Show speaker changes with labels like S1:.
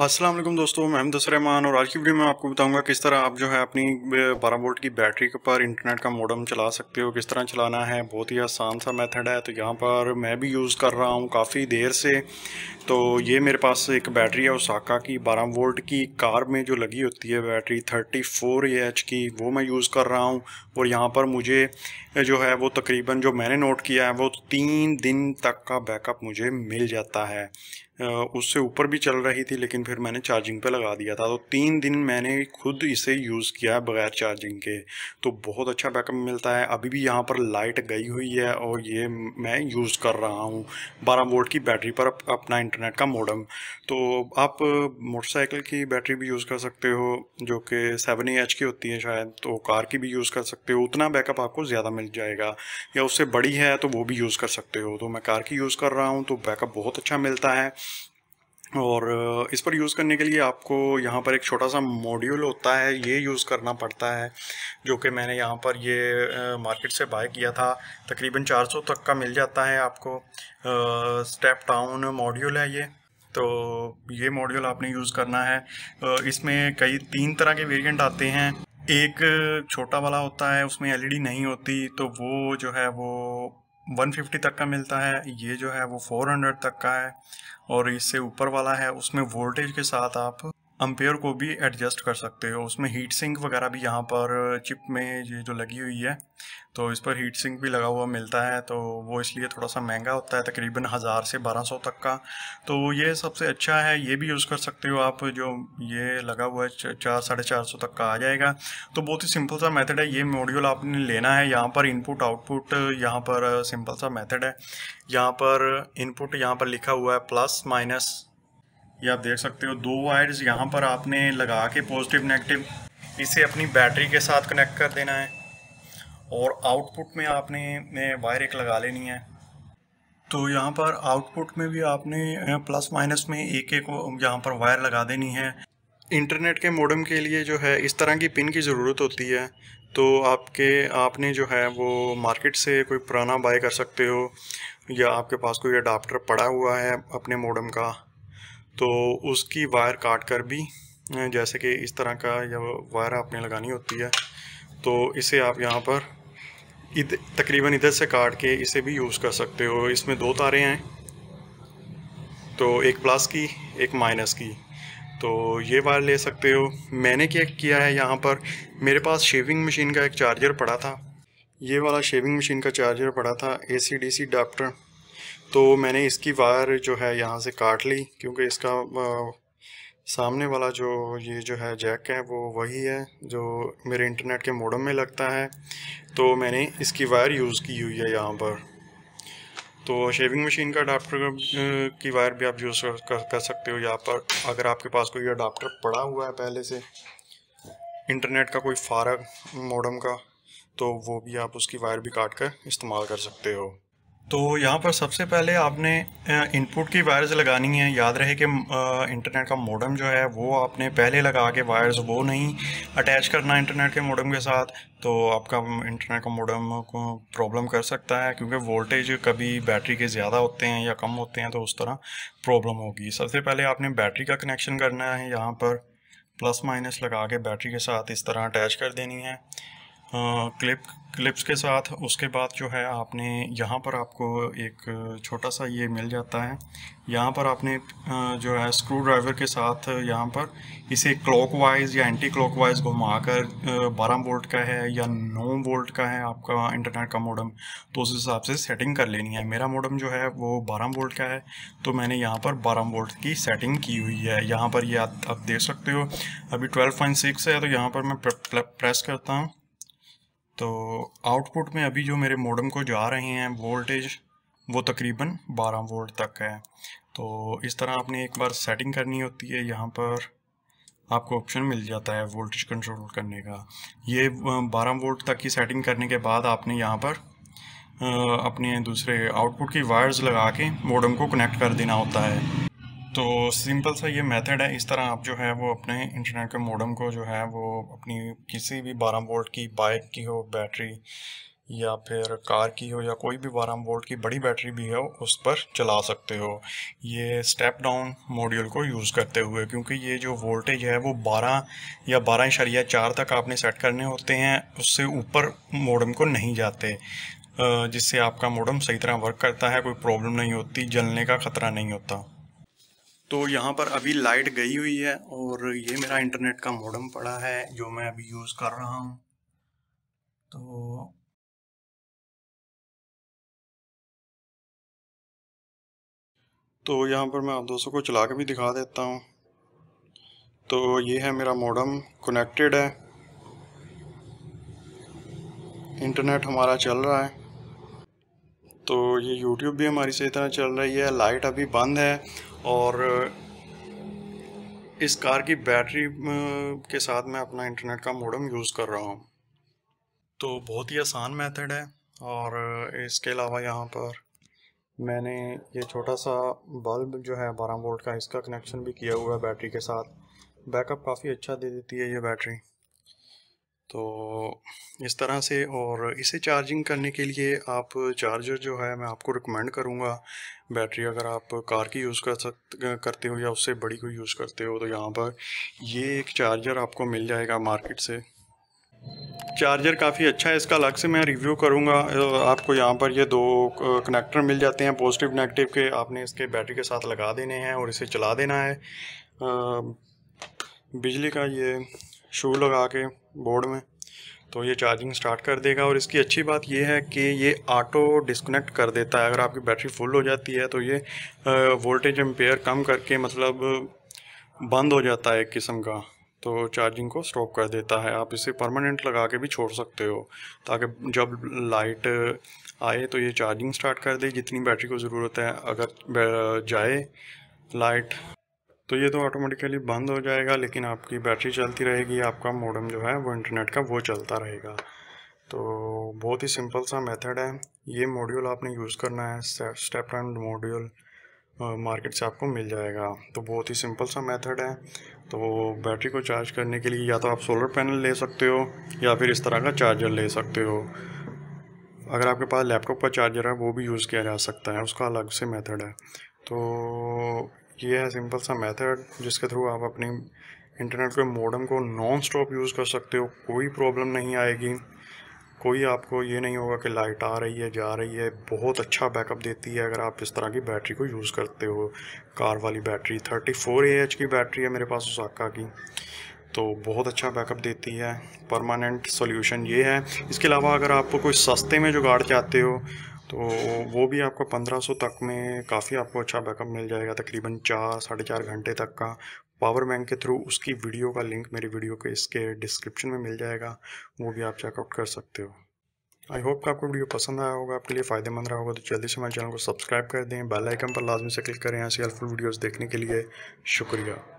S1: असलम दोस्तों मैं अहमद रहमान और आज की वीडियो में आपको बताऊंगा किस तरह आप जो है अपनी 12 वोल्ट की बैटरी के पर इंटरनेट का मॉडम चला सकते हो किस तरह चलाना है बहुत ही आसान सा मेथड है तो यहाँ पर मैं भी यूज़ कर रहा हूँ काफ़ी देर से तो ये मेरे पास एक बैटरी है उसाका की 12 वोल्ट की कार में जो लगी होती है बैटरी थर्टी फोर की वो मैं यूज़ कर रहा हूँ और यहाँ पर मुझे जो है वो तकरीबन जो मैंने नोट किया है वो तीन दिन तक का बैकअप मुझे मिल जाता है उससे ऊपर भी चल रही थी लेकिन फिर मैंने चार्जिंग पे लगा दिया था तो तीन दिन मैंने खुद इसे यूज़ किया है बगैर चार्जिंग के तो बहुत अच्छा बैकअप मिलता है अभी भी यहाँ पर लाइट गई हुई है और ये मैं यूज़ कर रहा हूँ बारह वोल्ट की बैटरी पर अप, अपना इंटरनेट का मॉडम तो आप मोटरसाइकिल की बैटरी भी यूज़ कर सकते हो जो कि सेवन एच की होती है शायद तो कार की भी यूज़ कर सकते हो उतना बैकअप आपको ज़्यादा मिल जाएगा या उससे बड़ी है तो वो भी यूज़ कर सकते हो तो मैं कार की यूज़ कर रहा हूँ तो बैकअप बहुत अच्छा मिलता है और इस पर यूज़ करने के लिए आपको यहाँ पर एक छोटा सा मॉड्यूल होता है ये यूज़ करना पड़ता है जो कि मैंने यहाँ पर ये मार्केट से बाय किया था तकरीबन 400 तक का मिल जाता है आपको स्टेप डाउन मॉड्यूल है ये तो ये मॉड्यूल आपने यूज़ करना है इसमें कई तीन तरह के वेरिएंट आते हैं एक छोटा वाला होता है उसमें एलईडी e नहीं होती तो वो जो है वो 150 तक का मिलता है ये जो है वो 400 तक का है और इससे ऊपर वाला है उसमें वोल्टेज के साथ आप अम्पेयर को भी एडजस्ट कर सकते हो उसमें हीट सिंक वगैरह भी यहाँ पर चिप में ये जो लगी हुई है तो इस पर हीट सिंक भी लगा हुआ मिलता है तो वो इसलिए थोड़ा सा महंगा होता है तकरीबन हज़ार से बारह सौ तक का तो ये सबसे अच्छा है ये भी यूज़ कर सकते हो आप जो ये लगा हुआ है चार साढ़े चार सौ तक का आ जाएगा तो बहुत ही सिंपल सा मेथड है ये मॉड्यूल आपने लेना है यहाँ पर इनपुट आउटपुट यहाँ पर सिंपल सा मेथड है यहाँ पर इनपुट यहाँ पर लिखा हुआ है प्लस माइनस ये आप देख सकते हो दो वायर्स यहाँ पर आपने लगा के पॉजिटिव नेगेटिव इसे अपनी बैटरी के साथ कनेक्ट कर देना है और आउटपुट में आपने वायर एक लगा लेनी है तो यहाँ पर आउटपुट में भी आपने प्लस माइनस में एक एक यहाँ पर वायर लगा देनी है इंटरनेट के मोडम के लिए जो है इस तरह की पिन की ज़रूरत होती है तो आपके आपने जो है वो मार्केट से कोई पुराना बाय कर सकते हो या आपके पास कोई अडाप्टर पड़ा हुआ है अपने मोडम का तो उसकी वायर काट कर भी जैसे कि इस तरह का जब वायर आपने लगानी होती है तो इसे आप यहाँ पर इधर तकरीबन इधर से काट के इसे भी यूज़ कर सकते हो इसमें दो तारे हैं तो एक प्लस की एक माइनस की तो ये वायर ले सकते हो मैंने क्या किया है यहाँ पर मेरे पास शेविंग मशीन का एक चार्जर पड़ा था ये वाला शेविंग मशीन का चार्जर पड़ा था ए सी डी सी तो मैंने इसकी वायर जो है यहाँ से काट ली क्योंकि इसका आ, सामने वाला जो ये जो है जैक है वो वही है जो मेरे इंटरनेट के मोडम में लगता है तो मैंने इसकी वायर यूज़ की हुई है यहाँ पर तो शेविंग मशीन का अडाप्टर की वायर भी आप यूज़ कर, कर सकते हो यहाँ पर अगर आपके पास कोई अडाप्टर पड़ा हुआ है पहले से इंटरनेट का कोई फारग मोडम का तो वो भी आप उसकी वायर भी काट कर इस्तेमाल कर सकते हो तो यहाँ पर सबसे पहले आपने इनपुट की वायर्स लगानी है याद रहे कि इंटरनेट का मॉडम जो है वो आपने पहले लगा के वायर्स वो नहीं अटैच करना इंटरनेट के मॉडम के साथ तो आपका इंटरनेट का मॉडम को प्रॉब्लम कर सकता है क्योंकि वोल्टेज कभी बैटरी के ज़्यादा होते हैं या कम होते हैं तो उस तरह प्रॉब्लम होगी सबसे पहले आपने बैटरी का कनेक्शन करना है यहाँ पर प्लस माइनस लगा के बैटरी के साथ इस तरह अटैच कर देनी है क्लिप क्लिप्स के साथ उसके बाद जो है आपने यहाँ पर आपको एक छोटा सा ये मिल जाता है यहाँ पर आपने जो है स्क्रू ड्राइवर के साथ यहाँ पर इसे क्लॉकवाइज या एंटी क्लॉकवाइज घुमाकर 12 वोल्ट का है या 9 वोल्ट का है आपका इंटरनेट का मोडम तो उस हिसाब से सेटिंग कर लेनी है मेरा मोडम जो है वो 12 वोल्ट का है तो मैंने यहाँ पर 12 वोल्ट की सेटिंग की हुई है यहाँ पर ये आप देख सकते हो अभी ट्वेल्व है तो यहाँ पर मैं प्रेस करता हूँ तो आउटपुट में अभी जो मेरे मॉडम को जा रहे हैं वोल्टेज वो तकरीबन 12 वोल्ट तक है तो इस तरह आपने एक बार सेटिंग करनी होती है यहाँ पर आपको ऑप्शन मिल जाता है वोल्टेज कंट्रोल करने का ये 12 वोल्ट तक की सेटिंग करने के बाद आपने यहाँ पर अपने दूसरे आउटपुट की वायर्स लगा के मॉडम को कनेक्ट कर देना होता है तो सिंपल सा ये मेथड है इस तरह आप जो है वो अपने इंटरनेट के मोडम को जो है वो अपनी किसी भी 12 वोल्ट की बाइक की हो बैटरी या फिर कार की हो या कोई भी 12 वोल्ट की बड़ी बैटरी भी हो उस पर चला सकते हो ये स्टेप डाउन मॉड्यूल को यूज़ करते हुए क्योंकि ये जो वोल्टेज है वो 12 या बारह इशारिया चार तक आपने सेट करने होते हैं उससे ऊपर मोडम को नहीं जाते जिससे आपका मोडम सही तरह वर्क करता है कोई प्रॉब्लम नहीं होती जलने का ख़तरा नहीं होता तो यहाँ पर अभी लाइट गई हुई है और ये मेरा इंटरनेट का मॉडम पड़ा है जो मैं अभी यूज़ कर रहा हूँ तो तो यहाँ पर मैं आप दोस्तों को चला के भी दिखा देता हूँ तो ये है मेरा मॉडम कनेक्टेड है इंटरनेट हमारा चल रहा है तो ये यूट्यूब भी हमारी सही तरह चल रही है लाइट अभी बंद है और इस कार की बैटरी के साथ मैं अपना इंटरनेट का मोडम यूज़ कर रहा हूँ तो बहुत ही आसान मेथड है और इसके अलावा यहाँ पर मैंने ये छोटा सा बल्ब जो है 12 वोल्ट का इसका कनेक्शन भी किया हुआ है बैटरी के साथ बैकअप काफ़ी अच्छा दे देती है ये बैटरी तो इस तरह से और इसे चार्जिंग करने के लिए आप चार्जर जो है मैं आपको रिकमेंड करूँगा बैटरी अगर आप कार की यूज़ कर सक करते हो या उससे बड़ी को यूज़ करते हो तो यहाँ पर ये एक चार्जर आपको मिल जाएगा मार्केट से चार्जर काफ़ी अच्छा है इसका अलग से मैं रिव्यू करूँगा आपको यहाँ पर ये दो कनेक्टर मिल जाते हैं पॉजिटिव नेगेटिव के आपने इसके बैटरी के साथ लगा देने हैं और इसे चला देना है बिजली का ये शू लगा के बोर्ड में तो ये चार्जिंग स्टार्ट कर देगा और इसकी अच्छी बात ये है कि ये ऑटो डिस्कनेक्ट कर देता है अगर आपकी बैटरी फुल हो जाती है तो ये वोल्टेज एम्पेयर कम करके मतलब बंद हो जाता है एक किस्म का तो चार्जिंग को स्टॉप कर देता है आप इसे परमानेंट लगा के भी छोड़ सकते हो ताकि जब लाइट आए तो ये चार्जिंग स्टार्ट कर दे जितनी बैटरी को ज़रूरत है अगर जाए लाइट तो ये तो ऑटोमेटिकली बंद हो जाएगा लेकिन आपकी बैटरी चलती रहेगी आपका मोडम जो है वो इंटरनेट का वो चलता रहेगा तो बहुत ही सिंपल सा मेथड है ये मॉड्यूल आपने यूज़ करना है स्टेप एंड मॉड्यूल मार्केट से आपको मिल जाएगा तो बहुत ही सिंपल सा मेथड है तो बैटरी को चार्ज करने के लिए या तो आप सोलर पैनल ले सकते हो या फिर इस तरह का चार्जर ले सकते हो अगर आपके पास लैपटॉप का चार्जर है वो भी यूज़ किया जा सकता है उसका अलग से मेथड है तो ये है सिंपल सा मेथड जिसके थ्रू आप अपनी इंटरनेट के मॉडम को नॉन स्टॉप यूज़ कर सकते हो कोई प्रॉब्लम नहीं आएगी कोई आपको ये नहीं होगा कि लाइट आ रही है जा रही है बहुत अच्छा बैकअप देती है अगर आप इस तरह की बैटरी को यूज़ करते हो कार वाली battery thirty four A H की बैटरी है मेरे पास उसाका की तो बहुत अच्छा बैकअप देती है परमानेंट सॉल्यूशन ये है इसके अलावा अगर आपको कोई सस्ते में जुगाड़ चाहते हो तो वो भी आपको 1500 तक में काफ़ी आपको अच्छा बैकअप मिल जाएगा तकरीबन चार साढ़े चार घंटे तक का पावर बैंक के थ्रू उसकी वीडियो का लिंक मेरी वीडियो के इसके डिस्क्रिप्शन में मिल जाएगा वो भी आप चेकआउट कर सकते हो आई होप का आपको वीडियो पसंद आया होगा आपके लिए फ़ायदेमंद रहा होगा तो जल्दी से हमारे चैनल को सब्सक्राइब कर दें बेल आइकन पर लाजमी से क्लिक करें ऐसी हेल्पफुल वीडियोस देखने के लिए शुक्रिया